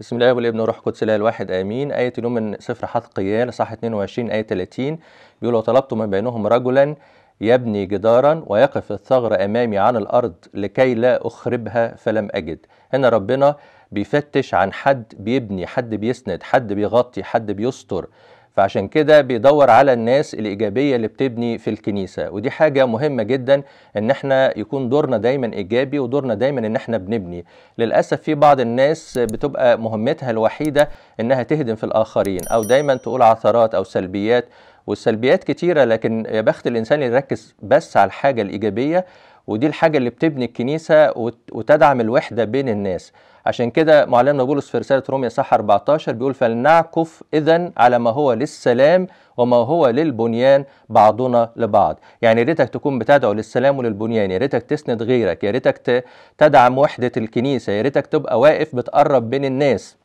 بسم الله والابن والروح القدس الاله الواحد امين ايه اليوم من سفر حثقيال صح 22 ايه 30 بيقول وطلبت من بينهم رجلا يبني جدارا ويقف الثغر امامي عن الارض لكي لا اخربها فلم اجد هنا ربنا بيفتش عن حد بيبني حد بيسند حد بيغطي حد بيستر فعشان كده بيدور على الناس الايجابيه اللي بتبني في الكنيسه ودي حاجه مهمه جدا ان احنا يكون دورنا دايما ايجابي ودورنا دايما ان احنا بنبني للاسف في بعض الناس بتبقى مهمتها الوحيده انها تهدم في الاخرين او دايما تقول عثرات او سلبيات والسلبيات كتيرة لكن يا بخت الإنسان اللي يركز بس على الحاجة الإيجابية ودي الحاجة اللي بتبني الكنيسة وتدعم الوحدة بين الناس عشان كده معلمنا بولس في رسالة رومية صح 14 بيقول فلنعكف إذا على ما هو للسلام وما هو للبنيان بعضنا لبعض يعني ريتك تكون بتدعو للسلام وللبنيان يا ريتك تسند غيرك يا ريتك تدعم وحدة الكنيسة يا ريتك تبقى واقف بتقرب بين الناس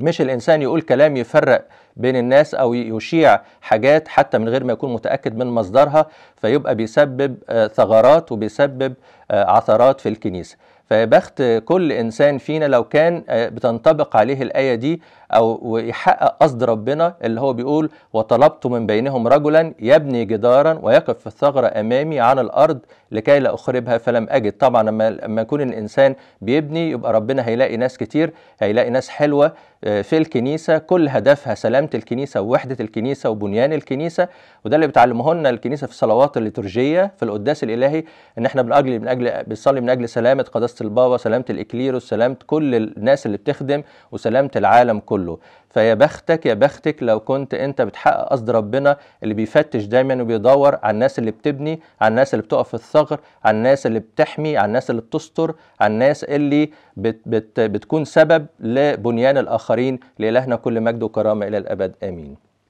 مش الانسان يقول كلام يفرق بين الناس او يشيع حاجات حتى من غير ما يكون متاكد من مصدرها فيبقى بيسبب آه، ثغرات وبيسبب آه، عثرات في الكنيسه فبخت كل انسان فينا لو كان آه، بتنطبق عليه الايه دي او ويحقق قصد ربنا اللي هو بيقول وطلبت من بينهم رجلا يبني جدارا ويقف في الثغره امامي عن الارض لكي لا اخربها فلم اجد طبعا لما لما يكون الانسان بيبني يبقى ربنا هيلاقي ناس كتير هيلاقي ناس حلوه آه، في الكنيسه كل هدفها سلامه الكنيسه ووحده الكنيسه وبنيان الكنيسه وده اللي بتعلمه لنا الكنيسه في الصلوات الليتورجيه في القداس الالهي ان احنا بنأجل من اجل بنصلي من اجل سلامه قداسه البابا سلامه الاكليروس سلامه كل الناس اللي بتخدم وسلامه العالم كله كله فيا بختك يا بختك لو كنت انت بتحقق قصد ربنا اللي بيفتش دايما وبيدور على الناس اللي بتبني على الناس اللي بتقف في الثغر على الناس اللي بتحمي على الناس اللي بتستر على الناس اللي بت بت بتكون سبب لبنيان الاخرين لالهنا كل مجد وكرامه الى الابد امين